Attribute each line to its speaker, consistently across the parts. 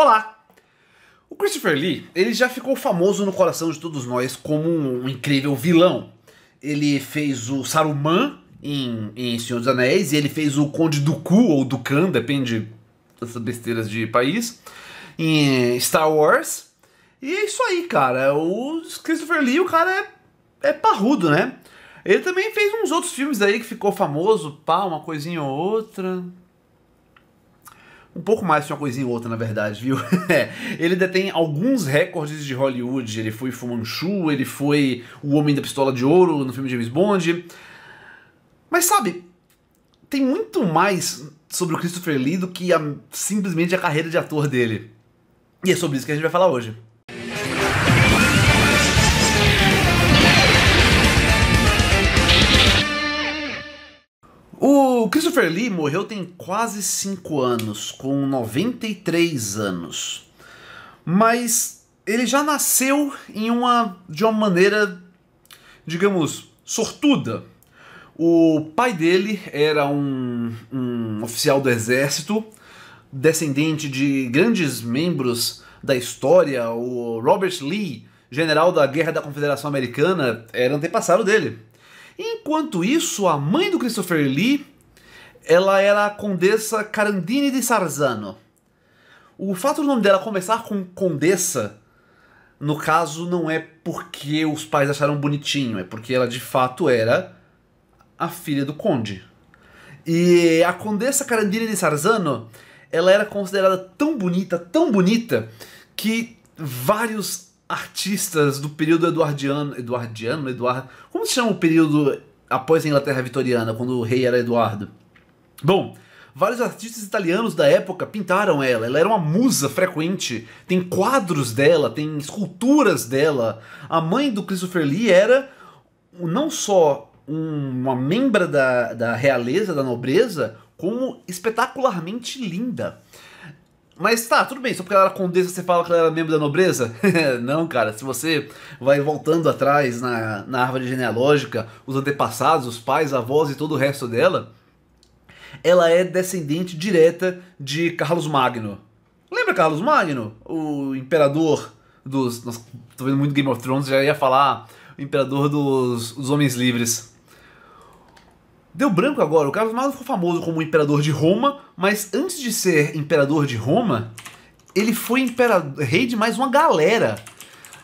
Speaker 1: Olá! O Christopher Lee, ele já ficou famoso no coração de todos nós como um incrível vilão. Ele fez o Saruman em, em Senhor dos Anéis, e ele fez o Conde do ou do depende dessas besteiras de país, em Star Wars. E é isso aí, cara. O Christopher Lee, o cara é, é parrudo, né? Ele também fez uns outros filmes aí que ficou famoso, pá, uma coisinha ou outra um pouco mais de uma coisinha ou outra, na verdade, viu? É, ele detém alguns recordes de Hollywood. Ele foi Fu Manchu, ele foi o Homem da Pistola de Ouro no filme James Bond. Mas sabe, tem muito mais sobre o Christopher Lee do que a, simplesmente a carreira de ator dele. E é sobre isso que a gente vai falar hoje. O Christopher Lee morreu tem quase 5 anos, com 93 anos. Mas ele já nasceu em uma de uma maneira, digamos, sortuda. O pai dele era um, um oficial do exército, descendente de grandes membros da história, o Robert Lee, general da Guerra da Confederação Americana, era antepassado dele. Enquanto isso, a mãe do Christopher Lee, ela era a Condessa Carandini de Sarzano. O fato do nome dela começar com Condessa, no caso, não é porque os pais acharam bonitinho, é porque ela de fato era a filha do conde. E a Condessa Carandini de Sarzano, ela era considerada tão bonita, tão bonita, que vários artistas do período eduardiano. Eduardiano? Eduardo. Como se chama o período após a Inglaterra vitoriana, quando o rei era Eduardo? Bom, vários artistas italianos da época pintaram ela. Ela era uma musa frequente. Tem quadros dela, tem esculturas dela. A mãe do Christopher Lee era não só uma membra da, da realeza, da nobreza, como espetacularmente linda. Mas tá, tudo bem, só porque ela era condessa você fala que ela era membro da nobreza? não, cara, se você vai voltando atrás na, na árvore genealógica, os antepassados, os pais, avós e todo o resto dela, ela é descendente direta de Carlos Magno. Lembra Carlos Magno? O imperador dos. Nossa, tô vendo muito Game of Thrones, já ia falar o imperador dos, dos homens livres. Deu branco agora, o Carlos Magno foi famoso como imperador de Roma, mas antes de ser imperador de Roma, ele foi imperador, rei de mais uma galera.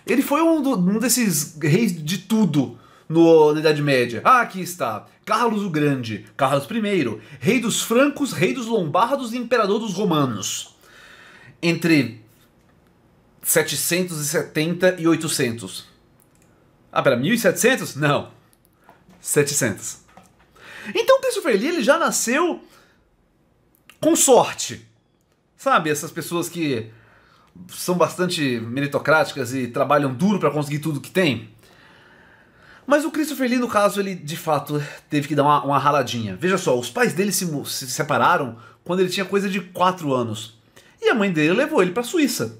Speaker 1: Ele foi um, do, um desses reis de tudo no, na Idade Média. Ah, aqui está. Carlos o Grande, Carlos I, rei dos francos, rei dos lombardos e imperador dos romanos. Entre 770 e 800. Ah, pera, 1700? Não. 700. Então o Christopher Lee ele já nasceu com sorte. Sabe, essas pessoas que são bastante meritocráticas e trabalham duro para conseguir tudo que tem. Mas o Christopher Lee, no caso, ele de fato teve que dar uma, uma raladinha. Veja só, os pais dele se, se separaram quando ele tinha coisa de 4 anos. E a mãe dele levou ele para a Suíça.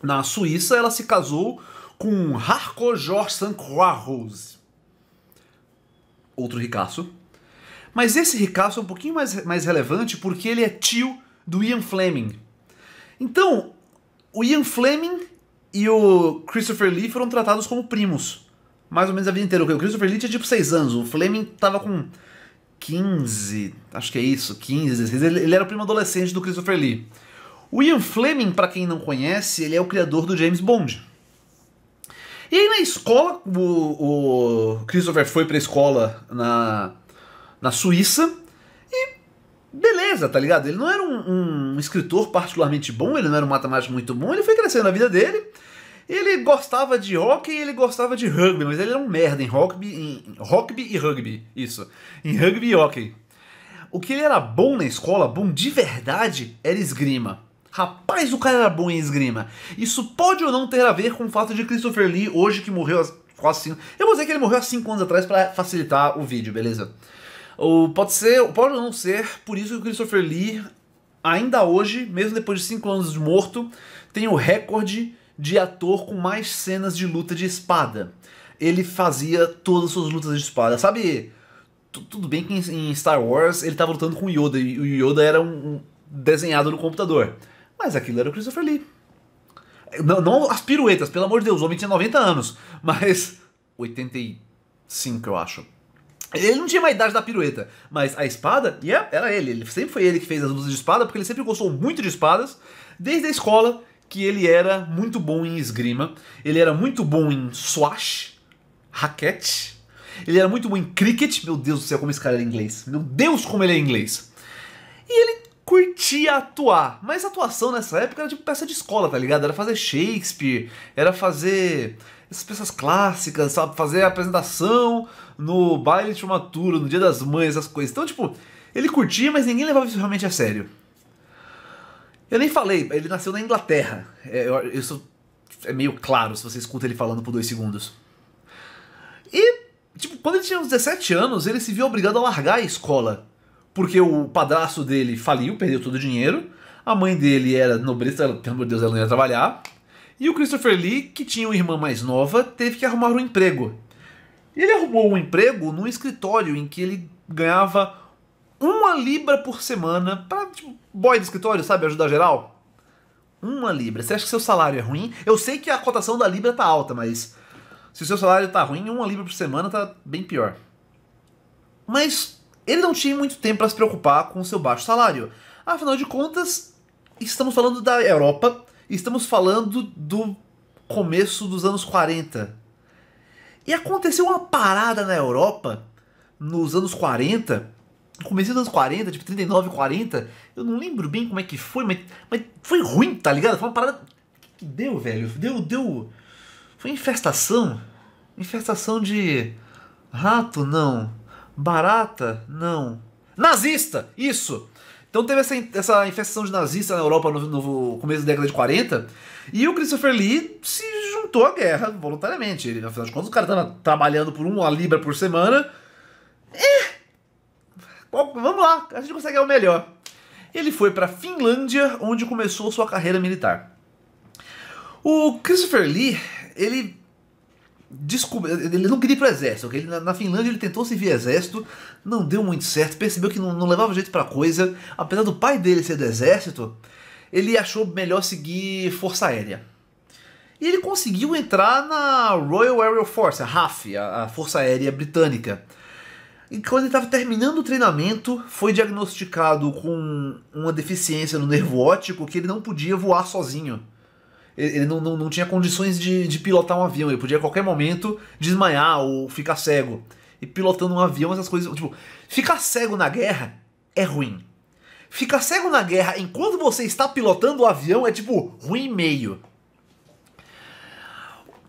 Speaker 1: Na Suíça, ela se casou com Harco Jorsan Saint-Croix Rose, outro ricaço, mas esse ricaço é um pouquinho mais, mais relevante porque ele é tio do Ian Fleming. Então, o Ian Fleming e o Christopher Lee foram tratados como primos. Mais ou menos a vida inteira. O Christopher Lee tinha tipo 6 anos, o Fleming tava com 15, acho que é isso, 15, 16. Ele, ele era o primo adolescente do Christopher Lee. O Ian Fleming, para quem não conhece, ele é o criador do James Bond. E aí na escola, o, o Christopher foi pra escola na na Suíça. E beleza, tá ligado? Ele não era um, um escritor particularmente bom, ele não era um matemático muito bom, ele foi crescendo na vida dele. Ele gostava de hockey ele gostava de rugby, mas ele era um merda em rugby, em, rugby e rugby, isso. Em rugby e hockey. O que ele era bom na escola, bom de verdade, era esgrima. Rapaz, o cara era bom em esgrima. Isso pode ou não ter a ver com o fato de Christopher Lee, hoje que morreu há quase cinco... Eu vou dizer que ele morreu há cinco anos atrás para facilitar o vídeo, beleza? Ou pode ser, pode não ser, por isso que o Christopher Lee, ainda hoje, mesmo depois de 5 anos de morto, tem o recorde de ator com mais cenas de luta de espada. Ele fazia todas as suas lutas de espada. Sabe, tudo bem que em Star Wars ele estava lutando com o Yoda, e o Yoda era um, um desenhado no computador. Mas aquilo era o Christopher Lee. Não, não, as piruetas, pelo amor de Deus, o homem tinha 90 anos, mas 85 eu acho. Ele não tinha mais idade da pirueta, mas a espada, yeah, era ele. Ele sempre foi ele que fez as lutas de espada, porque ele sempre gostou muito de espadas, desde a escola que ele era muito bom em esgrima, ele era muito bom em swash, raquete, ele era muito bom em cricket. Meu Deus do céu, como esse cara era inglês. Meu Deus, como ele é inglês. E ele curtia atuar, mas atuação nessa época era tipo peça de escola, tá ligado? Era fazer Shakespeare, era fazer essas peças clássicas, sabe? Fazer a apresentação no baile de formatura, no dia das mães, essas coisas. Então, tipo, ele curtia, mas ninguém levava isso realmente a sério. Eu nem falei, ele nasceu na Inglaterra. É, eu, isso é meio claro se você escuta ele falando por dois segundos. E, tipo, quando ele tinha uns 17 anos, ele se viu obrigado a largar a escola. Porque o padrasto dele faliu, perdeu todo o dinheiro. A mãe dele era nobreza, pelo amor de Deus, ela não ia trabalhar. E o Christopher Lee, que tinha uma irmã mais nova, teve que arrumar um emprego. Ele arrumou um emprego num escritório em que ele ganhava uma libra por semana para tipo, boy de escritório, sabe, ajudar geral. Uma libra. Você acha que seu salário é ruim? Eu sei que a cotação da libra tá alta, mas se o seu salário tá ruim, uma libra por semana tá bem pior. Mas ele não tinha muito tempo para se preocupar com o seu baixo salário. Afinal de contas, estamos falando da Europa Estamos falando do começo dos anos 40. E aconteceu uma parada na Europa nos anos 40. começo dos anos 40, tipo 39, 40. Eu não lembro bem como é que foi, mas, mas foi ruim, tá ligado? Foi uma parada. que deu, velho? Deu, deu. Foi infestação. Infestação de. Rato, não. Barata, não. Nazista! Isso! Então teve essa, essa infestação de nazista na Europa no, no, começo da década de 40. E o Christopher Lee se juntou à guerra voluntariamente. Ele, afinal de contas, o cara estava trabalhando por uma libra por semana. É. vamos lá, a gente consegue é o melhor. Ele foi para Finlândia, onde começou sua carreira militar. O Christopher Lee, ele descobriu. Ele não queria ir pro exército, okay? na, na, Finlândia ele tentou servir exército, não deu muito certo, percebeu que não, não levava jeito pra coisa. Apesar do pai dele ser do exército, ele achou melhor seguir Força Aérea. E ele conseguiu entrar na Royal Aerial Force, a RAF, a, a Força Aérea Britânica. E quando ele estava terminando o treinamento, foi diagnosticado com uma deficiência no nervo óptico que ele não podia voar sozinho ele não, não, não tinha condições de, de pilotar um avião, ele podia a qualquer momento desmaiar ou ficar cego. E pilotando um avião, essas coisas. Tipo, ficar cego na guerra é ruim. Ficar cego na guerra enquanto você está pilotando o avião é tipo ruim meio.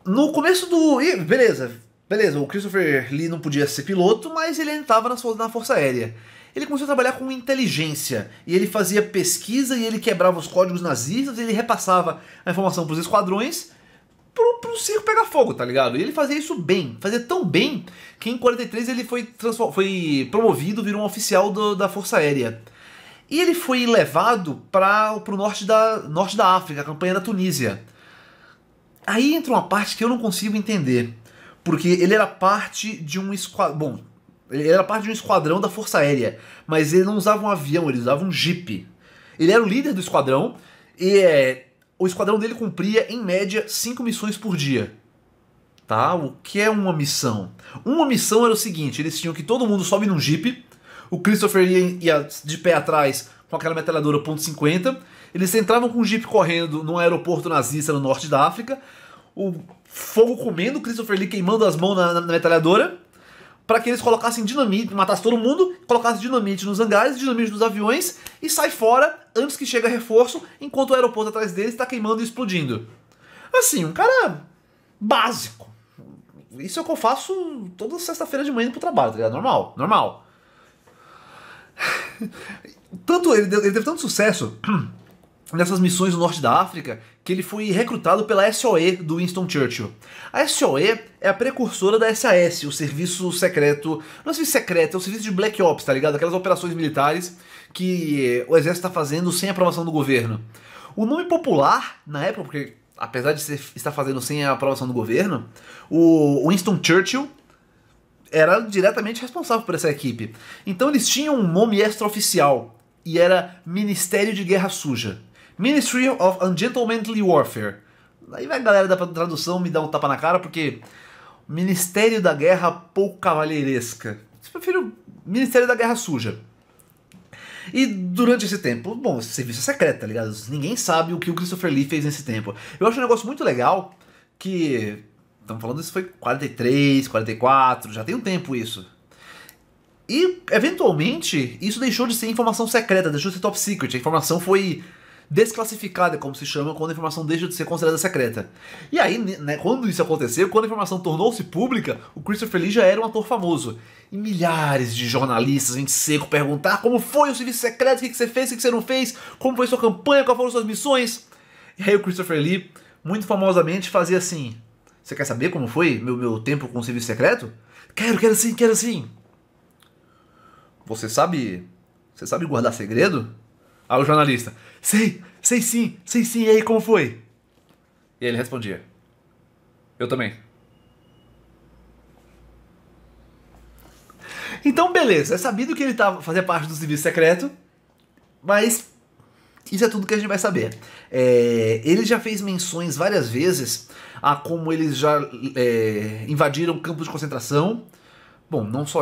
Speaker 1: No começo do. Beleza, beleza, o Christopher Lee não podia ser piloto, mas ele ainda estava na Força Aérea ele começou a trabalhar com inteligência. E ele fazia pesquisa e ele quebrava os códigos nazistas e ele repassava a informação para os esquadrões para o circo pegar fogo, tá ligado? E ele fazia isso bem, fazia tão bem que em 43 ele foi, foi promovido, virou um oficial do, da Força Aérea. E ele foi levado para o norte da, norte da África, a campanha da Tunísia. Aí entra uma parte que eu não consigo entender. Porque ele era parte de um esquadrão. Bom, ele era parte de um esquadrão da Força Aérea, mas ele não usava um avião, ele usava um jeep. Ele era o líder do esquadrão e é, o esquadrão dele cumpria, em média, cinco missões por dia. Tá? O que é uma missão? Uma missão era o seguinte: eles tinham que todo mundo sobe num jeep, o Christopher ia, ia de pé atrás com aquela metralhadora .50, eles entravam com um jeep correndo num aeroporto nazista no norte da África, o fogo comendo, o Christopher Lee queimando as mãos na, na, na metralhadora para que eles colocassem dinamite, matassem todo mundo, colocassem dinamite nos hangares, dinamite nos aviões e sai fora antes que chegue reforço, enquanto o aeroporto atrás deles está queimando e explodindo. Assim, um cara básico. Isso é o que eu faço toda sexta-feira de manhã indo pro trabalho, tá ligado? Normal, normal. Tanto ele, ele teve tanto sucesso nessas missões no norte da África que ele foi recrutado pela SOE do Winston Churchill. A SOE é a precursora da SAS, o serviço secreto. Não é serviço secreto, é o serviço de Black Ops, tá ligado? Aquelas operações militares que o exército está fazendo sem aprovação do governo. O nome popular, na época, porque apesar de estar fazendo sem a aprovação do governo, o Winston Churchill era diretamente responsável por essa equipe. Então eles tinham um nome extraoficial e era Ministério de Guerra Suja. Ministry of Ungentlemanly Warfare. Aí vai a galera da tradução me dar um tapa na cara, porque Ministério da Guerra pouco cavalheiresca. Eu prefiro Ministério da Guerra Suja. E durante esse tempo, bom, serviço é secreto, tá ligado? Ninguém sabe o que o Christopher Lee fez nesse tempo. Eu acho um negócio muito legal que. Estamos falando isso foi 43, 44, já tem um tempo isso. E, eventualmente, isso deixou de ser informação secreta, deixou de ser top secret. A informação foi desclassificada, como se chama, quando a informação deixa de ser considerada secreta. E aí, né, quando isso aconteceu, quando a informação tornou-se pública, o Christopher Lee já era um ator famoso. E milhares de jornalistas em seco perguntar como foi o serviço secreto, o que você fez, o que você não fez, como foi sua campanha, quais foram suas missões. E aí o Christopher Lee, muito famosamente, fazia assim: Você quer saber como foi meu, meu tempo com o serviço secreto? Quero, quero sim, quero sim. Você sabe. Você sabe guardar segredo? Aí o jornalista, sei, sei sim, sei sim, e aí como foi? E ele respondia, eu também. Então, beleza, é sabido que ele tava, fazia parte do serviço secreto, mas isso é tudo que a gente vai saber. É, ele já fez menções várias vezes a como eles já é, invadiram campos de concentração. Bom, não só.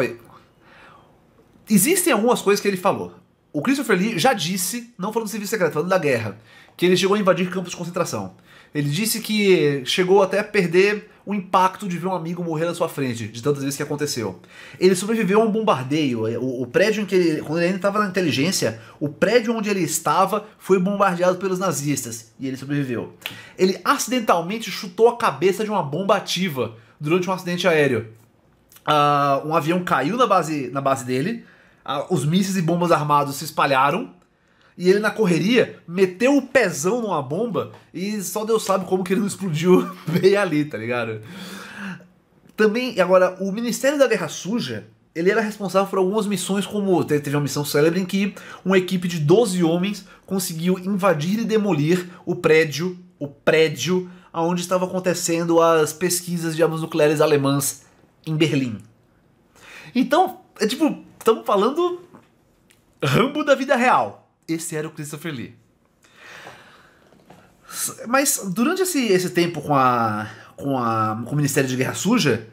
Speaker 1: Existem algumas coisas que ele falou. O Christopher Lee já disse, não falando do serviço secreto, falando da guerra, que ele chegou a invadir campos de concentração. Ele disse que chegou até a perder o impacto de ver um amigo morrer na sua frente, de tantas vezes que aconteceu. Ele sobreviveu a um bombardeio. É, o, o prédio em que ele, quando ele ainda estava na inteligência, o prédio onde ele estava foi bombardeado pelos nazistas e ele sobreviveu. Ele acidentalmente chutou a cabeça de uma bomba ativa durante um acidente aéreo. Uh, um avião caiu na base, na base dele, os mísseis e bombas armados se espalharam. E ele, na correria, meteu o pezão numa bomba e só Deus sabe como que ele não explodiu bem ali, tá ligado? Também, agora, o Ministério da Guerra Suja, ele era responsável por algumas missões, como teve uma missão célebre em que uma equipe de 12 homens conseguiu invadir e demolir o prédio, o prédio onde estava acontecendo as pesquisas de armas nucleares alemãs em Berlim. Então, é tipo, estamos falando Rambo da vida real. Esse era o Christopher Lee. Mas durante esse, esse tempo com, a, com, a, com o Ministério de Guerra Suja,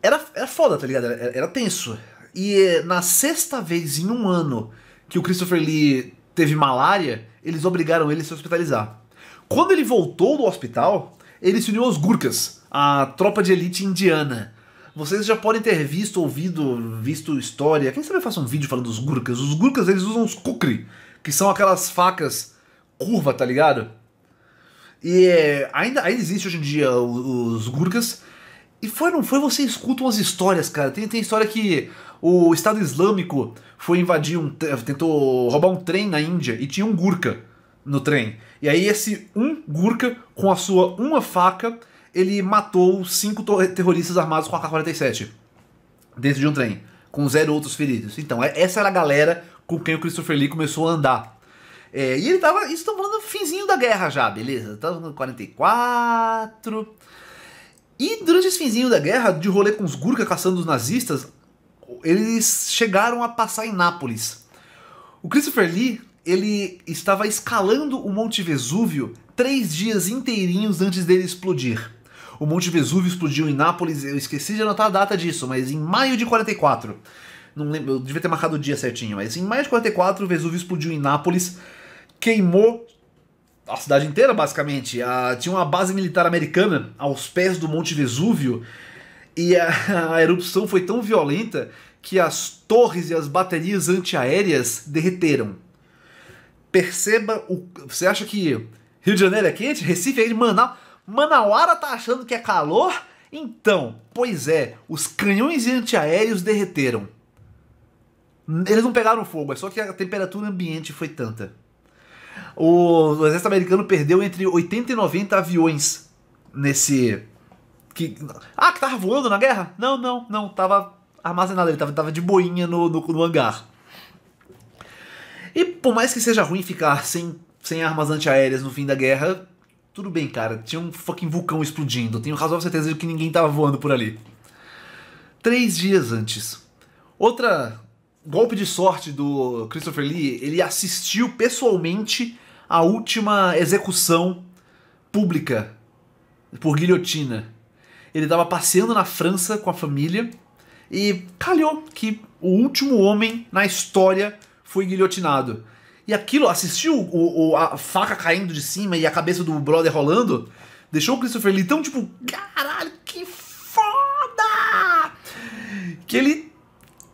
Speaker 1: era, era foda, tá ligado? Era, era tenso. E eh, na sexta vez em um ano que o Christopher Lee teve malária, eles obrigaram ele a se hospitalizar. Quando ele voltou do hospital, ele se uniu aos Gurkhas, a tropa de elite indiana vocês já podem ter visto, ouvido, visto história. Quem sabe eu faço um vídeo falando dos Gurkhas? Os Gurkhas eles usam os kukri, que são aquelas facas curva, tá ligado? E é, ainda, ainda existe hoje em dia os, Gurkhas. E foi, não foi, você escuta umas histórias, cara. Tem, tem história que o Estado Islâmico foi invadir um. tentou roubar um trem na Índia e tinha um gurka no trem. E aí esse um gurka com a sua uma faca ele matou cinco terroristas armados com AK-47 dentro de um trem, com zero outros feridos. Então, é, essa era a galera com quem o Christopher Lee começou a andar. É, e ele tava. Isso estão falando finzinho da guerra já, beleza? Tava tá no 44. E durante esse finzinho da guerra, de rolê com os Gurkha caçando os nazistas, eles chegaram a passar em Nápoles. O Christopher Lee, ele estava escalando o Monte Vesúvio três dias inteirinhos antes dele explodir o Monte Vesúvio explodiu em Nápoles, eu esqueci de anotar a data disso, mas em maio de 44. Não lembro, eu devia ter marcado o dia certinho, mas em maio de 44 o Vesúvio explodiu em Nápoles, queimou a cidade inteira, basicamente. Ah, tinha uma base militar americana aos pés do Monte Vesúvio e a, a erupção foi tão violenta que as torres e as baterias antiaéreas derreteram. Perceba o. Você acha que Rio de Janeiro é quente? Recife é de Manaus. Manauara tá achando que é calor? Então, pois é, os canhões antiaéreos derreteram. Eles não pegaram fogo, é só que a temperatura ambiente foi tanta. O, exército americano perdeu entre 80 e 90 aviões nesse. Que, ah, que tava voando na guerra? Não, não, não, tava armazenado, ele tava, tava de boinha no, no, no hangar. E por mais que seja ruim ficar sem, sem armas antiaéreas no fim da guerra, tudo bem, cara, tinha um fucking vulcão explodindo. Tenho razoável certeza de que ninguém tava voando por ali. Três dias antes. Outra golpe de sorte do Christopher Lee, ele assistiu pessoalmente a última execução pública por guilhotina. Ele estava passeando na França com a família e calhou que o último homem na história foi guilhotinado. E aquilo, assistiu o, o, a faca caindo de cima e a cabeça do brother rolando, deixou o Christopher Lee tão tipo, caralho, que foda! Que ele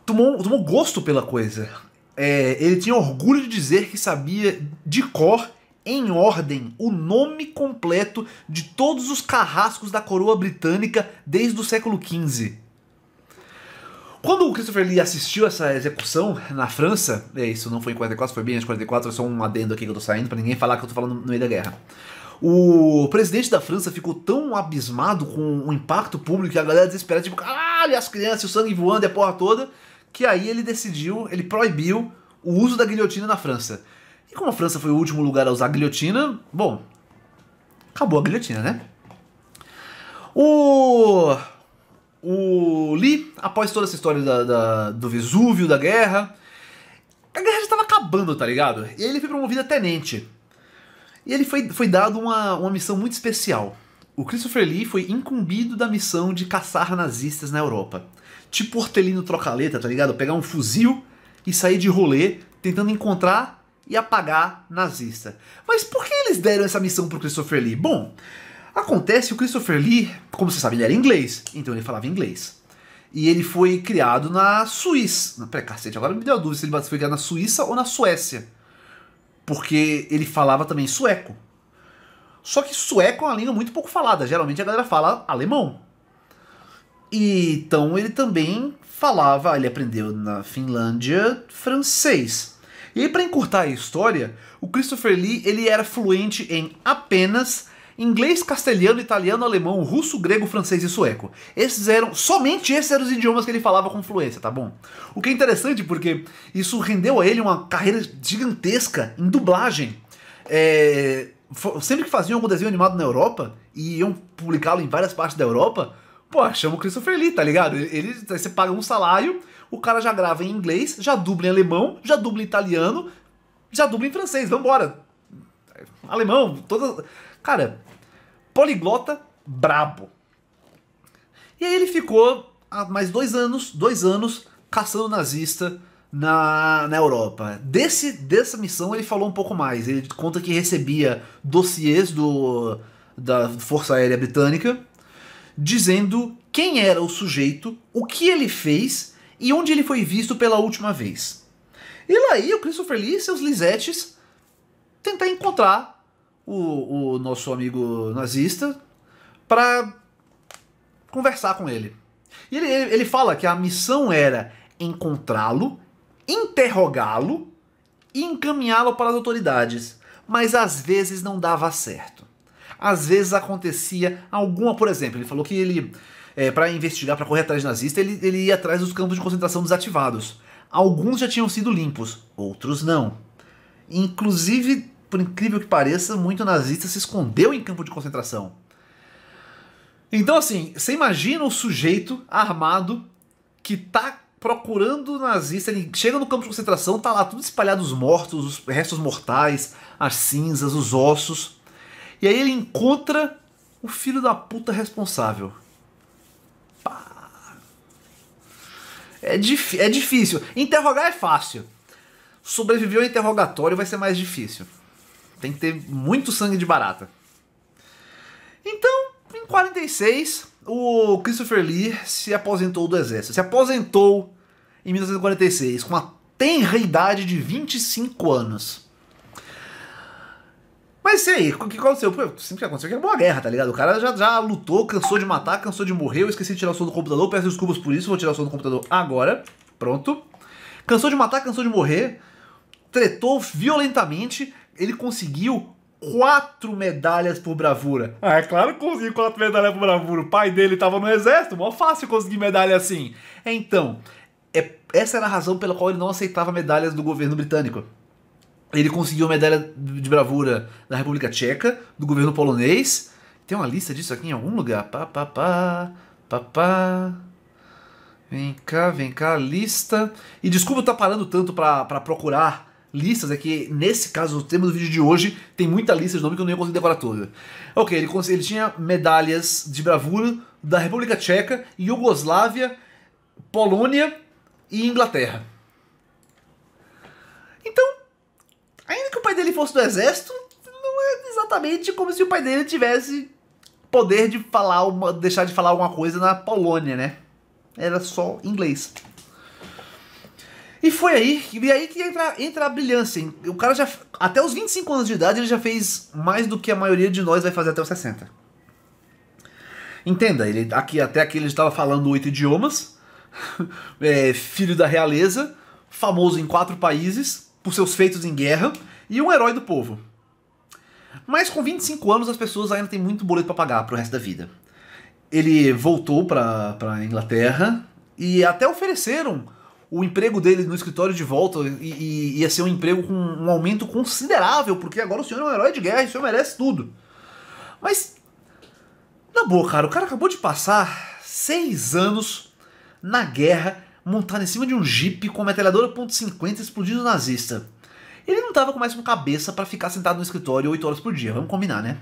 Speaker 1: tomou, tomou gosto pela coisa. É, ele tinha orgulho de dizer que sabia de cor, em ordem, o nome completo de todos os carrascos da coroa britânica desde o século XV. Quando o Christopher Lee assistiu essa execução na França, é, isso não foi em 44, foi bem antes de 44, é só um adendo aqui que eu tô saindo para ninguém falar que eu tô falando no meio da guerra. O presidente da França ficou tão abismado com o impacto público que a galera desesperada, tipo, caralho, as crianças, o sangue voando e a porra toda, que aí ele decidiu, ele proibiu o uso da guilhotina na França. E como a França foi o último lugar a usar a guilhotina, bom, acabou a guilhotina, né? O o Lee, após toda essa história da, da, do Vesúvio, da guerra, a guerra já estava acabando, tá ligado? E ele foi promovido a tenente. E ele foi, foi dado uma, uma missão muito especial. O Christopher Lee foi incumbido da missão de caçar nazistas na Europa. Tipo hortelino trocaleta, tá ligado? Pegar um fuzil e sair de rolê tentando encontrar e apagar nazista. Mas por que eles deram essa missão pro Christopher Lee? Bom, Acontece que o Christopher Lee, como você sabe, ele era inglês, então ele falava inglês. E ele foi criado na Suíça. Peraí, cacete, agora me deu a dúvida se ele foi criado na Suíça ou na Suécia. Porque ele falava também sueco. Só que sueco é uma língua muito pouco falada, geralmente a galera fala alemão. E então ele também falava, ele aprendeu na Finlândia francês. E aí, para encurtar a história, o Christopher Lee ele era fluente em apenas inglês, castelhano, italiano, alemão, russo, grego, francês e sueco. Esses eram, somente esses eram os idiomas que ele falava com fluência, tá bom? O que é interessante porque isso rendeu a ele uma carreira gigantesca em dublagem. É, sempre que faziam algum desenho animado na Europa e iam publicá-lo em várias partes da Europa, pô, chama o Christopher Lee, tá ligado? Ele, você paga um salário, o cara já grava em inglês, já dubla em alemão, já dubla em italiano, já dubla em francês, vambora. Alemão, todas. Cara, poliglota brabo. E aí ele ficou há mais dois anos, dois anos, caçando nazista na, na Europa. Desse, dessa missão ele falou um pouco mais. Ele conta que recebia dossiês do, da Força Aérea Britânica dizendo quem era o sujeito, o que ele fez e onde ele foi visto pela última vez. E lá aí o Christopher Lee e seus Lisetes tentar encontrar o, o nosso amigo nazista para conversar com ele. E ele, ele fala que a missão era encontrá-lo, interrogá-lo e encaminhá-lo para as autoridades. Mas às vezes não dava certo. Às vezes acontecia alguma, por exemplo, ele falou que ele, é, para investigar, para correr atrás de nazista, ele, ele ia atrás dos campos de concentração desativados. Alguns já tinham sido limpos, outros não. Inclusive, por incrível que pareça, muito nazista se escondeu em campo de concentração. Então, assim, você imagina o sujeito armado que tá procurando o nazista, ele chega no campo de concentração, tá lá tudo espalhado os mortos, os restos mortais, as cinzas, os ossos. E aí ele encontra o filho da puta responsável. Pá. É, é difícil. Interrogar é fácil. Sobreviver ao interrogatório vai ser mais difícil. Tem que ter muito sangue de barata. Então, em 46, o Christopher Lee se aposentou do exército. Se aposentou em 1946 com a tenra idade de 25 anos. Mas e aí, o que aconteceu? Sempre que aconteceu que era uma guerra, tá ligado? O cara já, já lutou, cansou de matar, cansou de morrer. Eu esqueci de tirar o som do computador, peço desculpas por isso, vou tirar o som do computador agora. Pronto. Cansou de matar, cansou de morrer. Tretou violentamente ele conseguiu quatro medalhas por bravura. Ah, é claro que conseguiu quatro medalhas por bravura. O pai dele estava no exército, mó fácil conseguir medalha assim. Então, é, essa era a razão pela qual ele não aceitava medalhas do governo britânico. Ele conseguiu medalha de bravura da República Tcheca, do governo polonês. Tem uma lista disso aqui em algum lugar? Pá, pá, pá, pá, pá. Vem cá, vem cá, lista. E desculpa eu estar tá parando tanto para procurar listas, é que nesse caso, o tema do vídeo de hoje, tem muita lista de nome que eu não ia conseguir decorar toda. Ok, ele, ele tinha medalhas de bravura da República Tcheca, Iugoslávia, Polônia e Inglaterra. Então, ainda que o pai dele fosse do exército, não é exatamente como se o pai dele tivesse poder de falar uma, deixar de falar alguma coisa na Polônia, né? Era só inglês. E foi aí, e aí que entra, entra a brilhância. O cara já. Até os 25 anos de idade ele já fez mais do que a maioria de nós vai fazer até os 60. Entenda, ele aqui até aqui ele estava falando oito idiomas, é, filho da realeza, famoso em quatro países, por seus feitos em guerra, e um herói do povo. Mas com 25 anos as pessoas ainda têm muito boleto para pagar pro resto da vida. Ele voltou para Inglaterra e até ofereceram o emprego dele no escritório de volta e, e, ia ser um emprego com um aumento considerável, porque agora o senhor é um herói de guerra e o senhor merece tudo. Mas, na boa, cara, o cara acabou de passar seis anos na guerra, montado em cima de um jipe com metralhadora .50 explodindo nazista. Ele não tava com mais uma cabeça para ficar sentado no escritório 8 horas por dia, vamos combinar, né?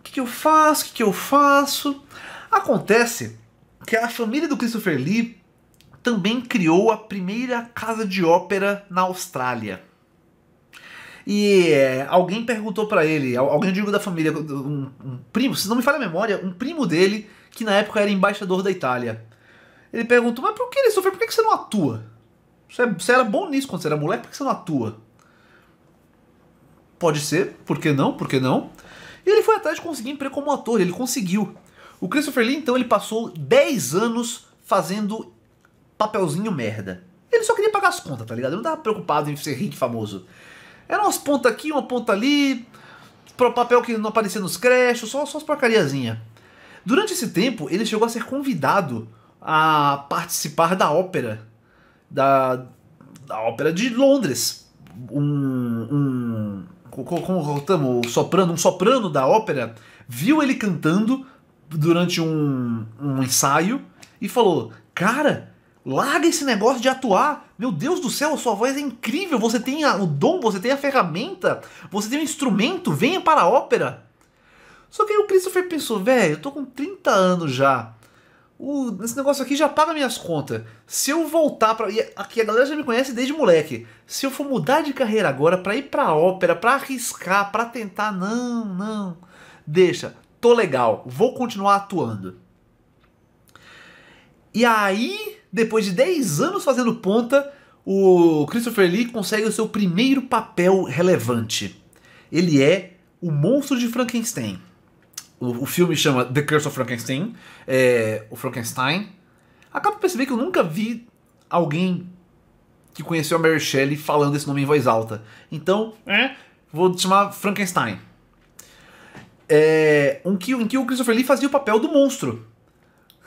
Speaker 1: O que, que eu faço? O que, que eu faço? Acontece que a família do Christopher Lee também criou a primeira casa de ópera na Austrália. E é, alguém perguntou para ele, alguém digo da família, um, um, primo, se não me falha a memória, um primo dele, que na época era embaixador da Itália. Ele perguntou, mas por que ele sofreu? Por que você não atua? Você, é, você era bom nisso quando você era moleque, por que você não atua? Pode ser, por que não? Por que não? E ele foi atrás de conseguir emprego como ator, ele conseguiu. O Christopher Lee, então, ele passou 10 anos fazendo papelzinho merda. Ele só queria pagar as contas, tá ligado? Ele não tava preocupado em ser rico e famoso. eram umas pontas aqui, uma ponta ali, pro papel que não aparecia nos creches, só, só as porcariazinhas. Durante esse tempo, ele chegou a ser convidado a participar da ópera, da, da ópera de Londres. Um, um como voltamos, soprano, um soprano da ópera viu ele cantando durante um, um ensaio e falou: Cara, Larga esse negócio de atuar. Meu Deus do céu, sua voz é incrível. Você tem o dom, você tem a ferramenta, você tem o instrumento. Venha para a ópera. Só que aí o Christopher pensou, velho, eu tô com 30 anos já. O, esse negócio aqui já paga minhas contas. Se eu voltar para é, aqui a galera já me conhece desde moleque. Se eu for mudar de carreira agora para ir para ópera, para arriscar, para tentar, não, não. Deixa, tô legal, vou continuar atuando. E aí depois de 10 anos fazendo ponta, o Christopher Lee consegue o seu primeiro papel relevante. Ele é o monstro de Frankenstein. O, o filme chama The Curse of Frankenstein, é, o Frankenstein. Acabo de perceber que eu nunca vi alguém que conheceu a Mary Shelley falando esse nome em voz alta. Então, é, vou chamar Frankenstein. É, um que, em que o Christopher Lee fazia o papel do monstro.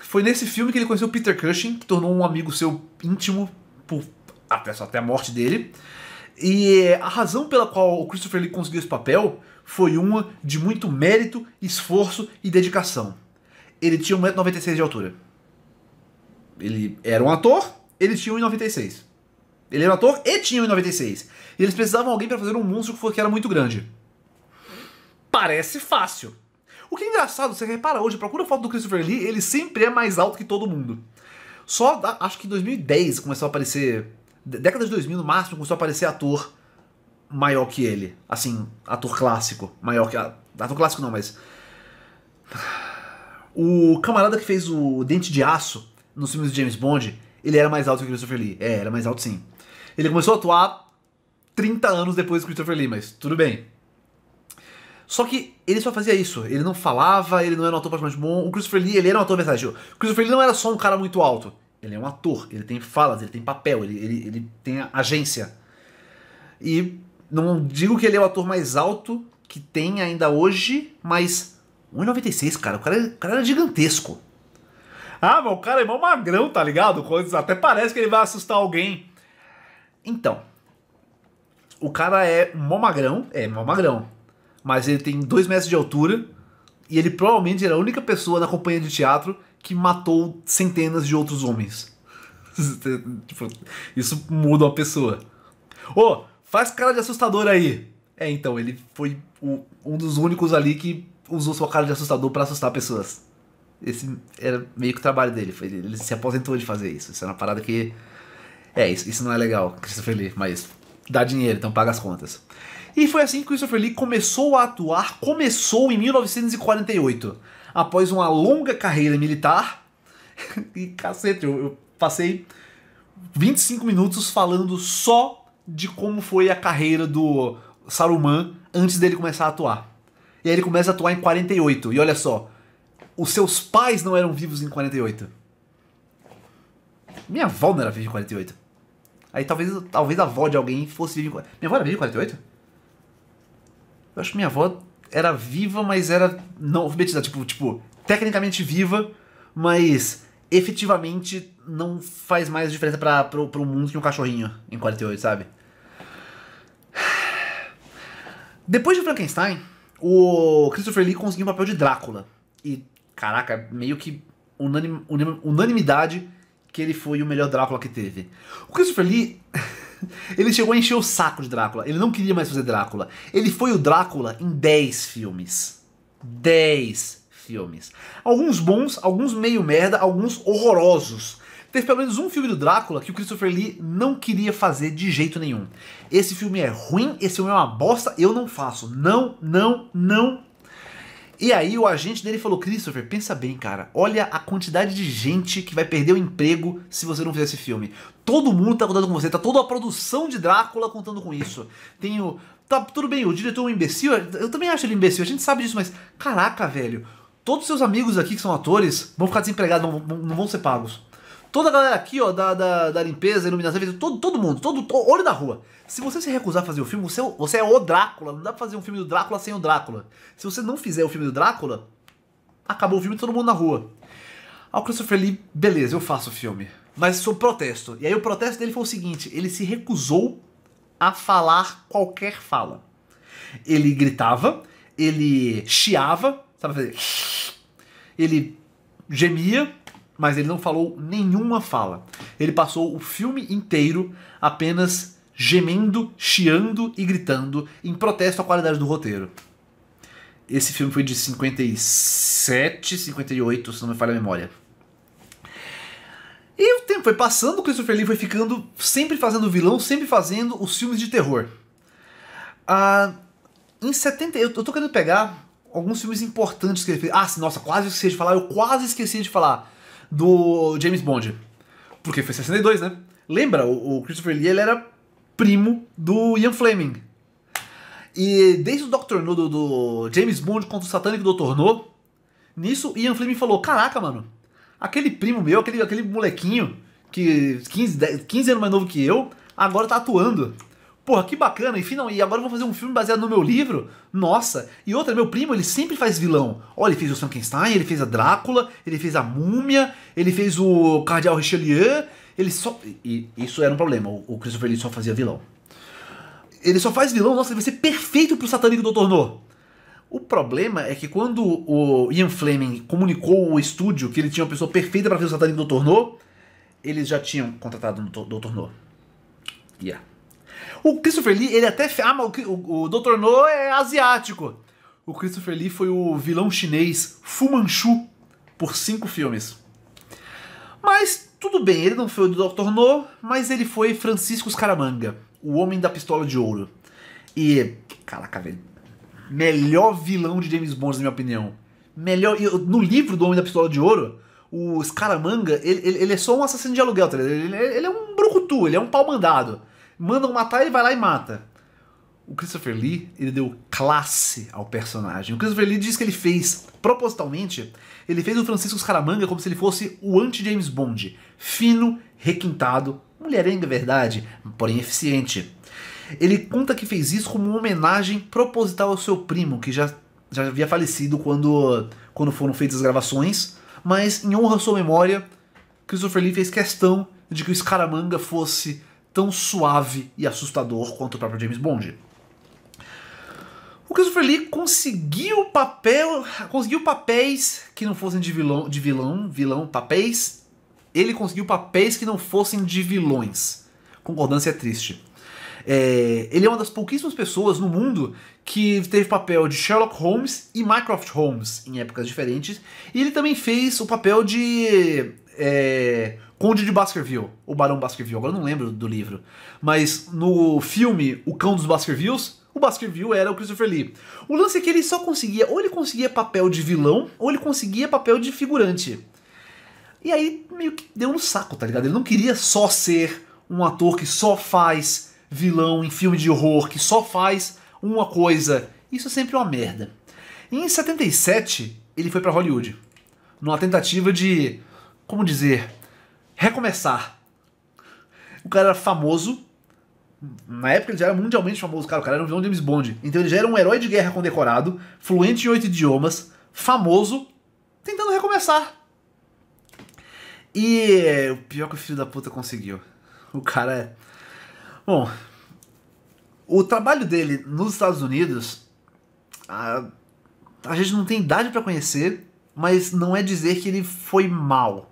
Speaker 1: Foi nesse filme que ele conheceu Peter Cushing, que tornou um amigo seu íntimo por até, até a morte dele. E a razão pela qual o Christopher Lee conseguiu esse papel foi uma de muito mérito, esforço e dedicação. Ele tinha 1,96m de altura. Ele era um ator, ele tinha 1,96m. Ele era um ator e tinha 1,96m. Eles precisavam de alguém para fazer um monstro que era muito grande. Parece fácil. O que é engraçado, você repara hoje, procura foto do Christopher Lee, ele sempre é mais alto que todo mundo. Só acho que em 2010 começou a aparecer, década de 2000 no máximo, começou a aparecer ator maior que ele. Assim, ator clássico, maior que ator clássico não, mas o camarada que fez o Dente de Aço nos filmes de James Bond, ele era mais alto que o Christopher Lee. É, era mais alto sim. Ele começou a atuar 30 anos depois do Christopher Lee, mas tudo bem. Só que ele só fazia isso. Ele não falava, ele não era um ator mais bom. O Christopher Lee, ele era um ator verdadeiro O Christopher Lee não era só um cara muito alto. Ele é um ator, ele tem falas, ele tem papel, ele, ele, ele tem agência. E não digo que ele é o ator mais alto que tem ainda hoje, mas 1,96, cara. O cara, o cara era gigantesco. Ah, mas o cara é mó magrão, tá ligado? Até parece que ele vai assustar alguém. Então, o cara é mó magrão, é mó magrão mas ele tem dois metros de altura e ele provavelmente era a única pessoa na companhia de teatro que matou centenas de outros homens. Tipo, isso muda uma pessoa. Ô, oh, faz cara de assustador aí. É, então, ele foi o, um dos únicos ali que usou sua cara de assustador para assustar pessoas. Esse era meio que o trabalho dele. Foi, ele se aposentou de fazer isso. Isso é uma parada que. É, isso, isso não é legal, Christopher Lee, mas dá dinheiro, então paga as contas. E foi assim que Christopher Lee começou a atuar, começou em 1948, após uma longa carreira militar. e cacete, eu, eu passei 25 minutos falando só de como foi a carreira do Saruman antes dele começar a atuar. E aí ele começa a atuar em 48. E olha só, os seus pais não eram vivos em 48. Minha avó não era viva em 48. Aí talvez, talvez a avó de alguém fosse viva em 48. Minha avó era viva em 48? Eu acho que minha avó era viva, mas era não alfabetizada. Tipo, tipo, tecnicamente viva, mas efetivamente não faz mais diferença para pro, pro mundo que um cachorrinho em 48, sabe? Depois de Frankenstein, o Christopher Lee conseguiu o um papel de Drácula. E, caraca, meio que unanim, unanim, unanimidade que ele foi o melhor Drácula que teve. O Christopher Lee Ele chegou a encher o saco de Drácula. Ele não queria mais fazer Drácula. Ele foi o Drácula em 10 filmes. 10 filmes. Alguns bons, alguns meio merda, alguns horrorosos. Teve pelo menos um filme do Drácula que o Christopher Lee não queria fazer de jeito nenhum. Esse filme é ruim, esse filme é uma bosta, eu não faço. Não, não, não, e aí o agente dele falou: Christopher, pensa bem, cara. Olha a quantidade de gente que vai perder o emprego se você não fizer esse filme. Todo mundo tá contando com você, tá toda a produção de Drácula contando com isso. Tem o. Tá, tudo bem, o diretor é um imbecil, eu também acho ele imbecil, a gente sabe disso, mas caraca, velho. Todos os seus amigos aqui que são atores vão ficar desempregados, não, não vão ser pagos. Toda a galera aqui, ó, da, da, da limpeza, iluminação, todo, todo mundo, todo, olho na rua. Se você se recusar a fazer o filme, você, é você é o Drácula. Não dá pra fazer um filme do Drácula sem o Drácula. Se você não fizer o filme do Drácula, acabou o filme todo mundo na rua. Aí o Christopher Lee, beleza, eu faço o filme. Mas sou protesto. E aí o protesto dele foi o seguinte: ele se recusou a falar qualquer fala. Ele gritava, ele chiava, sabe fazer? Ele gemia, mas ele não falou nenhuma fala. Ele passou o filme inteiro apenas gemendo, chiando e gritando em protesto à qualidade do roteiro. Esse filme foi de 57, 58, se não me falha a memória. E o tempo foi passando, o Christopher Lee foi ficando sempre fazendo vilão, sempre fazendo os filmes de terror. Ah, em 70, eu tô querendo pegar alguns filmes importantes que ele fez. Ah, nossa, quase esqueci de falar, eu quase esqueci de falar do James Bond. Porque foi 62, né? Lembra, o Christopher Lee ele era primo do Ian Fleming. E desde o Dr. No do, do, James Bond contra o satânico Dr. No, nisso Ian Fleming falou: Caraca, mano, aquele primo meu, aquele, aquele molequinho que 15, 10, 15 anos mais novo que eu, agora tá atuando porra, que bacana, e final, e agora eu vou fazer um filme baseado no meu livro? Nossa! E outra, meu primo, ele sempre faz vilão. Olha, ele fez o Frankenstein, ele fez a Drácula, ele fez a Múmia, ele fez o Cardeal Richelieu, ele só. E isso era um problema, o Christopher Lee só fazia vilão. Ele só faz vilão, nossa, ele vai ser perfeito pro satânico Dr. No. O problema é que quando o Ian Fleming comunicou o estúdio que ele tinha uma pessoa perfeita para fazer o satânico Dr. No, eles já tinham contratado o Dr. No. Yeah. O Christopher Lee, ele até. Ah, mas o, o, o Dr. No é asiático. O Christopher Lee foi o vilão chinês Fu Manchu por cinco filmes. Mas tudo bem, ele não foi o Dr. No, mas ele foi Francisco Scaramanga, o homem da pistola de ouro. E, caraca, velho, melhor vilão de James Bond, na minha opinião. Melhor. No livro do Homem da Pistola de Ouro, o Scaramanga, ele, ele, ele é só um assassino de aluguel, tá? ele, ele, é um brucutu, ele é um pau mandado mandam matar, ele vai lá e mata. O Christopher Lee, ele deu classe ao personagem. O Christopher Lee diz que ele fez, propositalmente, ele fez o Francisco Scaramanga como se ele fosse o anti-James Bond. Fino, requintado, mulherengo é verdade, porém eficiente. Ele conta que fez isso como uma homenagem proposital ao seu primo, que já, já havia falecido quando, quando foram feitas as gravações, mas em honra à sua memória, Christopher Lee fez questão de que o Scaramanga fosse tão suave e assustador quanto o próprio James Bond. O Christopher Lee conseguiu papel, conseguiu papéis que não fossem de vilão, de vilão, vilão, papéis. Ele conseguiu papéis que não fossem de vilões. Concordância é triste. É, ele é uma das pouquíssimas pessoas no mundo que teve papel de Sherlock Holmes e Mycroft Holmes em épocas diferentes. E ele também fez o papel de é, Conde de Baskerville, ou Barão Baskerville, agora não lembro do livro. Mas no filme O Cão dos Baskervilles, o Baskerville era o Christopher Lee. O lance é que ele só conseguia, ou ele conseguia papel de vilão, ou ele conseguia papel de figurante. E aí meio que deu no saco, tá ligado? Ele não queria só ser um ator que só faz vilão em filme de horror, que só faz uma coisa. Isso é sempre uma merda. E em 77, ele foi para Hollywood, numa tentativa de, como dizer, recomeçar. O cara era famoso. Na época ele já era mundialmente famoso, cara. O cara era um vilão de James Bond. Então ele já era um herói de guerra condecorado, fluente em oito idiomas, famoso, tentando recomeçar. E o pior que o filho da puta conseguiu. O cara é. Bom. O trabalho dele nos Estados Unidos. A, a gente não tem idade para conhecer, mas não é dizer que ele foi mal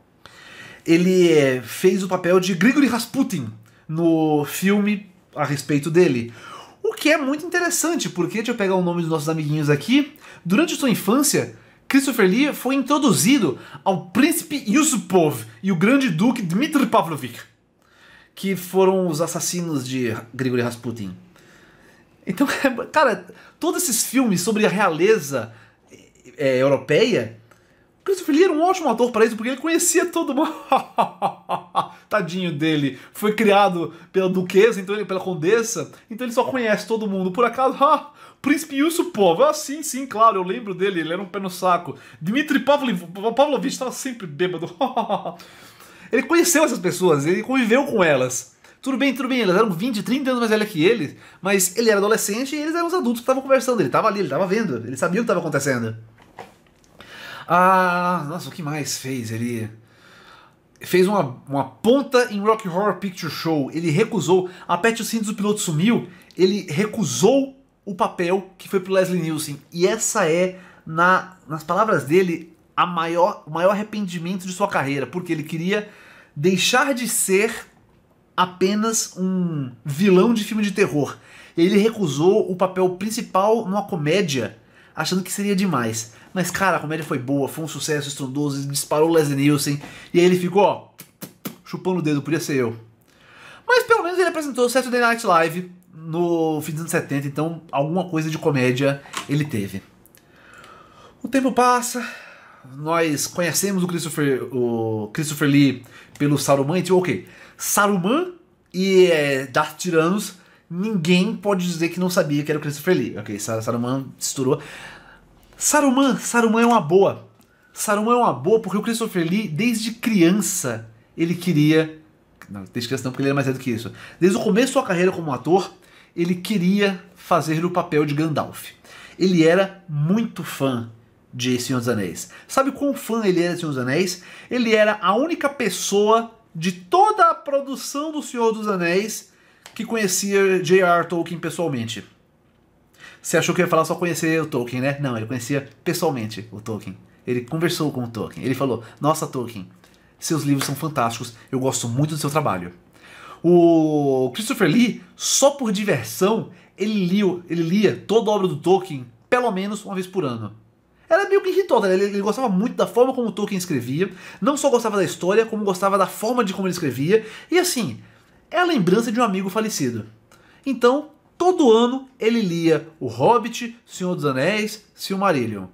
Speaker 1: ele eh, fez o papel de Grigory Rasputin no filme a respeito dele. O que é muito interessante, porque, deixa eu pegar o nome dos nossos amiguinhos aqui, durante sua infância, Christopher Lee foi introduzido ao príncipe Yusupov e o grande duque Dmitry Pavlovich, que foram os assassinos de Grigory Rasputin. Então, é, cara, todos esses filmes sobre a realeza é, europeia Christopher Lee era um ótimo ator para isso, porque ele conhecia todo mundo. Tadinho dele. Foi criado pela duquesa, então ele, pela condessa, então ele só conhece todo mundo. Por acaso, ah, Príncipe Yusupov. Ah, sim, sim, claro, eu lembro dele, ele era um pé no saco. Dmitry Pavlovich estava sempre bêbado. ele conheceu essas pessoas, ele conviveu com elas. Tudo bem, tudo bem, elas eram 20, 30 anos mais velhas que ele, mas ele era adolescente e eles eram os adultos que estavam conversando. Ele estava ali, ele estava vendo, ele sabia o que estava acontecendo. Ah, nossa, o que mais fez? Ele fez uma, uma ponta em Rock Horror Picture Show. Ele recusou. Aperte os cintos, o piloto sumiu. Ele recusou o papel que foi pro Leslie Nielsen. E essa é, na, nas palavras dele, a maior, o maior arrependimento de sua carreira. Porque ele queria deixar de ser apenas um vilão de filme de terror. Ele recusou o papel principal numa comédia, achando que seria demais. Mas, cara, a comédia foi boa, foi um sucesso estrondoso, disparou Leslie Nielsen, e aí ele ficou, ó, chupando o dedo, podia ser eu. Mas pelo menos ele apresentou Saturday Night Live no fim dos anos 70, então alguma coisa de comédia ele teve. O tempo passa, nós conhecemos o Christopher, o Christopher Lee pelo Saruman, e tipo, ok, Saruman e é, Darth Tyrannus, ninguém pode dizer que não sabia que era o Christopher Lee. Ok, Saruman estourou. Saruman, Saruman é uma boa. Saruman é uma boa porque o Christopher Lee, desde criança, ele queria. Não, desde criança não, porque ele era mais velho do que isso. Desde o começo da sua carreira como ator, ele queria fazer o papel de Gandalf. Ele era muito fã de Senhor dos Anéis. Sabe quão fã ele era de Senhor dos Anéis? Ele era a única pessoa de toda a produção do Senhor dos Anéis que conhecia J.R.R. Tolkien pessoalmente. Você achou que ia falar só conhecer o Tolkien, né? Não, ele conhecia pessoalmente o Tolkien. Ele conversou com o Tolkien. Ele falou: Nossa, Tolkien, seus livros são fantásticos. Eu gosto muito do seu trabalho. O Christopher Lee, só por diversão, ele, ele lia toda a obra do Tolkien pelo menos uma vez por ano. Era meio que irritou, tá ele, ele gostava muito da forma como o Tolkien escrevia, não só gostava da história, como gostava da forma de como ele escrevia, e assim, é a lembrança de um amigo falecido. Então, Todo ano ele lia O Hobbit, Senhor dos Anéis, Silmarillion.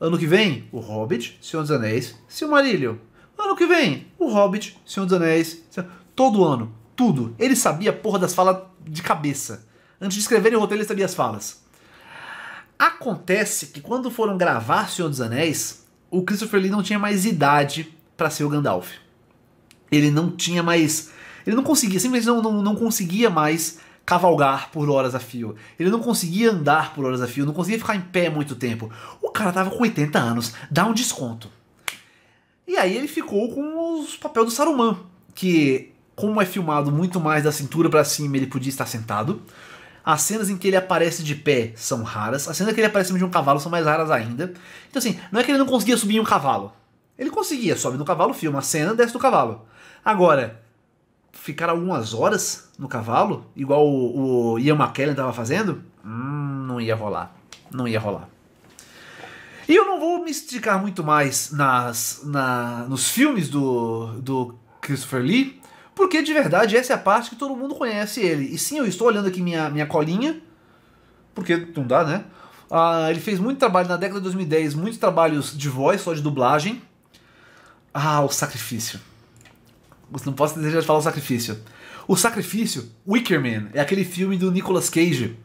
Speaker 1: Ano que vem, O Hobbit, Senhor dos Anéis, Silmarillion. Ano que vem, O Hobbit, Senhor dos Anéis. Todo ano, tudo. Ele sabia a porra das falas de cabeça. Antes de escrever o roteiro, ele sabia as falas. Acontece que quando foram gravar Senhor dos Anéis, o Christopher Lee não tinha mais idade para ser o Gandalf. Ele não tinha mais. Ele não conseguia, simplesmente não, não, não conseguia mais cavalgar por horas a fio. Ele não conseguia andar por horas a fio, não conseguia ficar em pé muito tempo. O cara tava com 80 anos, dá um desconto. E aí ele ficou com os papéis do Saruman, que como é filmado muito mais da cintura para cima, ele podia estar sentado. As cenas em que ele aparece de pé são raras, as cenas em que ele aparece de um cavalo são mais raras ainda. Então assim, não é que ele não conseguia subir em um cavalo. Ele conseguia, sobe no cavalo, filma a cena, desce do cavalo. Agora, ficar algumas horas no cavalo, igual o, o Ian McKellen estava fazendo, hum, não ia rolar. Não ia rolar. E eu não vou me esticar muito mais nas, na, nos filmes do, do Christopher Lee, porque de verdade essa é a parte que todo mundo conhece ele. E sim, eu estou olhando aqui minha, minha colinha, porque não dá, né? Ah, ele fez muito trabalho na década de 2010, muitos trabalhos de voz, só de dublagem. Ah, o sacrifício não posso desejar de falar o sacrifício. O sacrifício, Wickerman, é aquele filme do Nicolas Cage,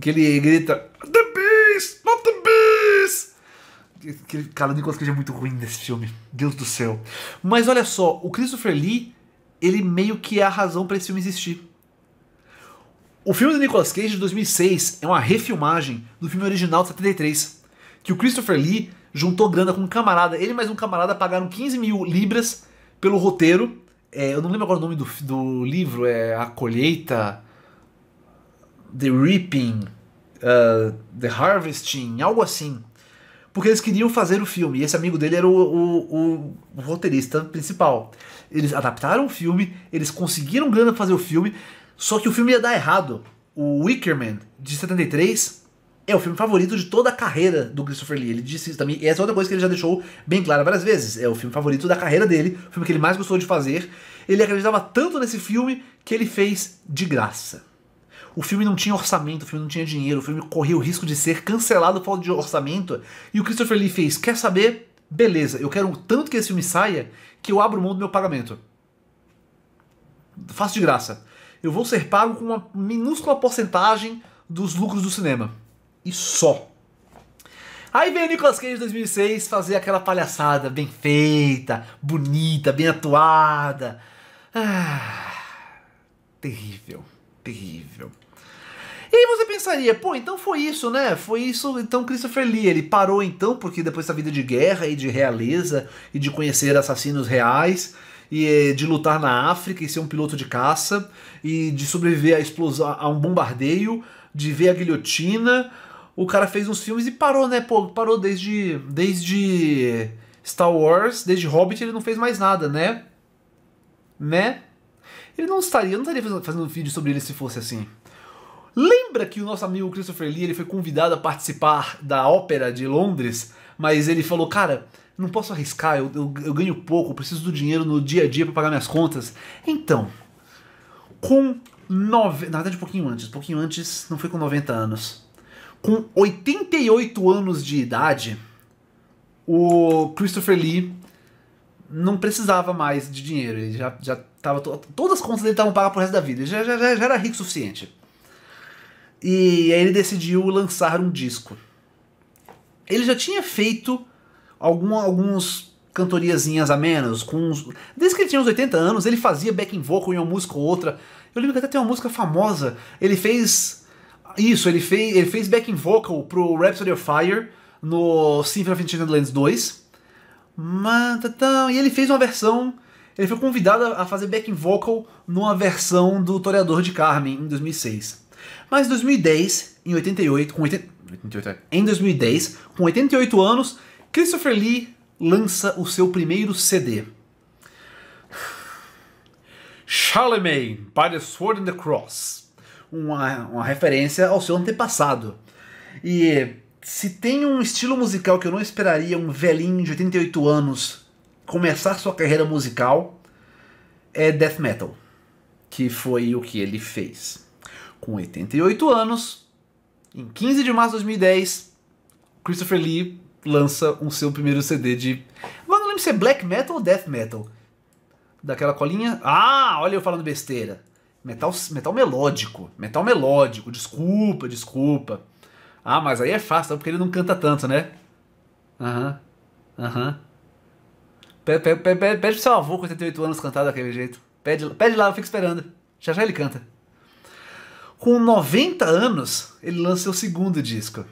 Speaker 1: que ele grita The Beast, not the Beast! cara, o Nicolas Cage é muito ruim nesse filme, Deus do céu. Mas olha só, o Christopher Lee, ele meio que é a razão para esse filme existir. O filme do Nicolas Cage de 2006 é uma refilmagem do filme original de 73, que o Christopher Lee juntou grana com um camarada, ele mais um camarada pagaram 15 mil libras pelo roteiro é, eu não lembro agora o nome do, do livro, é A Colheita, The Reaping, uh, The Harvesting, algo assim. Porque eles queriam fazer o filme, e esse amigo dele era o, o, o roteirista principal. Eles adaptaram o filme, eles conseguiram grana pra fazer o filme, só que o filme ia dar errado. O Wickerman, de 73, é o filme favorito de toda a carreira do Christopher Lee. Ele disse isso também. E essa é outra coisa que ele já deixou bem clara várias vezes. É o filme favorito da carreira dele, o filme que ele mais gostou de fazer. Ele acreditava tanto nesse filme que ele fez de graça. O filme não tinha orçamento, o filme não tinha dinheiro, o filme corria o risco de ser cancelado por falta de orçamento. E o Christopher Lee fez: quer saber? Beleza, eu quero tanto que esse filme saia que eu abro mão do meu pagamento. Faço de graça. Eu vou ser pago com uma minúscula porcentagem dos lucros do cinema e só. Aí veio o Nicolas Cage em 2006 fazer aquela palhaçada bem feita, bonita, bem atuada. Ah, terrível, terrível. E aí você pensaria, pô, então foi isso, né? Foi isso, então Christopher Lee, ele parou então, porque depois da vida de guerra e de realeza, e de conhecer assassinos reais, e eh, de lutar na África e ser um piloto de caça, e de sobreviver a explosão, a um bombardeio, de ver a guilhotina, o cara fez uns filmes e parou, né? Pô, parou desde, desde Star Wars, desde Hobbit, ele não fez mais nada, né? Né? Ele não estaria, eu não estaria fazendo, um vídeo sobre ele se fosse assim. Lembra que o nosso amigo Christopher Lee ele foi convidado a participar da ópera de Londres, mas ele falou, cara, não posso arriscar, eu, eu, eu ganho pouco, eu preciso do dinheiro no dia a dia para pagar minhas contas. Então, com 9. Na verdade, um pouquinho antes. Um pouquinho antes, não foi com 90 anos com 88 anos de idade, o Christopher Lee não precisava mais de dinheiro. Ele já, já tava. To todas as contas dele estavam pagas pro resto da vida. Ele já, já, já era rico o suficiente. E aí ele decidiu lançar um disco. Ele já tinha feito algum, alguns cantoriazinhas a menos, com uns... desde que ele tinha uns 80 anos, ele fazia backing vocal em uma música ou outra. Eu lembro que até tem uma música famosa, ele fez isso, ele fez, ele fez backing vocal pro Rhapsody of Fire no Symphony of the Lands 2. E ele fez uma versão. Ele foi convidado a fazer backing vocal numa versão do Toreador de Carmen em 2006. Mas em 2010, em 88, com 80, 88, é, em 2010, com 88 anos, Christopher Lee lança o seu primeiro CD. Charlemagne by the Sword and the Cross uma, uma referência ao seu antepassado. E se tem um estilo musical que eu não esperaria um velhinho de 88 anos começar sua carreira musical, é death metal, que foi o que ele fez. Com 88 anos, em 15 de março de 2010, Christopher Lee lança o um seu primeiro CD de. Não lembro se é black metal ou death metal. Daquela colinha. Ah, olha eu falando besteira metal, metal melódico. Metal melódico. Desculpa, desculpa. Ah, mas aí é fácil, porque ele não canta tanto, né? Aham. Uhum, Aham. Pede, pede, pede, pede pro seu avô com 88 anos cantar daquele jeito. Pede, pede lá, eu fico esperando. Já já ele canta. Com 90 anos, ele lança seu segundo disco.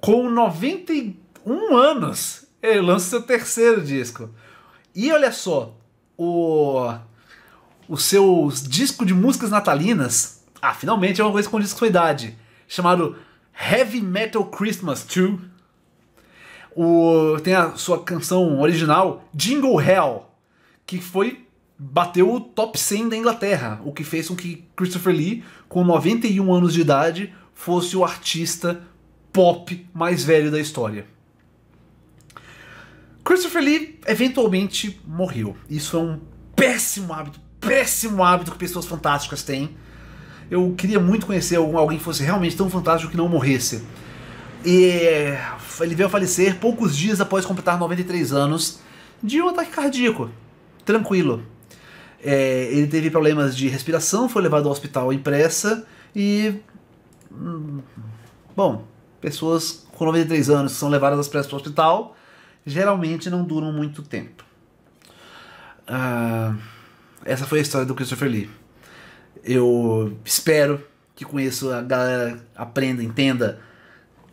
Speaker 1: Com 91 anos, ele lança seu terceiro disco. E olha só, o o seu disco de músicas natalinas. Ah, finalmente é uma coisa com disco sua idade. Chamado Heavy Metal Christmas 2. O, tem a sua canção original, Jingle Hell, que foi bateu o top 100 da Inglaterra, o que fez com que Christopher Lee, com 91 anos de idade, fosse o artista pop mais velho da história. Christopher Lee eventualmente morreu. Isso é um péssimo hábito péssimo hábito que pessoas fantásticas têm. Eu queria muito conhecer algum, alguém que fosse realmente tão fantástico que não morresse. E eh, ele veio a falecer poucos dias após completar 93 anos de um ataque cardíaco. Tranquilo. É, ele teve problemas de respiração, foi levado ao hospital em pressa e. Hum, bom, pessoas com 93 anos que são levadas às pressas para o hospital geralmente não duram muito tempo. Ah. Uh... Essa foi a história do Christopher Lee. Eu espero que com isso a galera aprenda, entenda,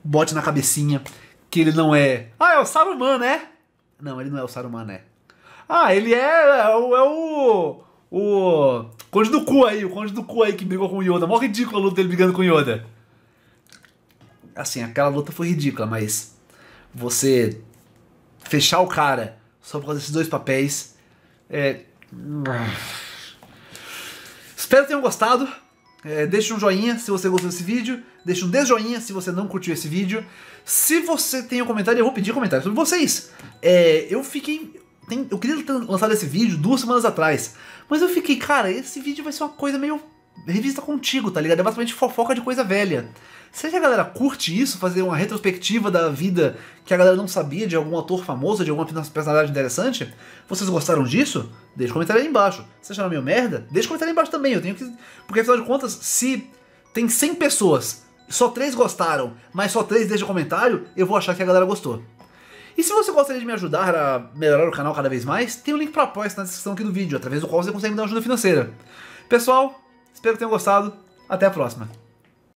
Speaker 1: bote na cabecinha que ele não é. Ah, é o Saruman, né? Não, ele não é o Saruman, né? Ah, ele é, é o. É o. O. Conde do cu aí, o Conde do cu aí que brigou com o Yoda. Mó ridícula a luta dele brigando com o Yoda. Assim, aquela luta foi ridícula, mas. Você. Fechar o cara só por causa desses dois papéis. É, ah. Espero que tenham gostado. É, deixe um joinha se você gostou desse vídeo. Deixe um desjoinha se você não curtiu esse vídeo. Se você tem um comentário, eu vou pedir comentário sobre vocês. É, eu fiquei. Tem, eu queria ter lançado esse vídeo duas semanas atrás. Mas eu fiquei, cara, esse vídeo vai ser uma coisa meio revista contigo, tá ligado? É basicamente fofoca de coisa velha. Será que a galera curte isso? Fazer uma retrospectiva da vida que a galera não sabia de algum ator famoso, de alguma personalidade interessante? Vocês gostaram disso? Deixa um comentário aí embaixo. Vocês acharam meio merda? Deixa um comentário aí embaixo também. Eu tenho que. Porque afinal de contas, se tem 100 pessoas, só 3 gostaram, mas só 3 deixam comentário, eu vou achar que a galera gostou. E se você gostaria de me ajudar a melhorar o canal cada vez mais, tem o um link para apoia na descrição aqui do vídeo, através do qual você consegue me dar ajuda financeira. Pessoal, espero que tenham gostado. Até a próxima.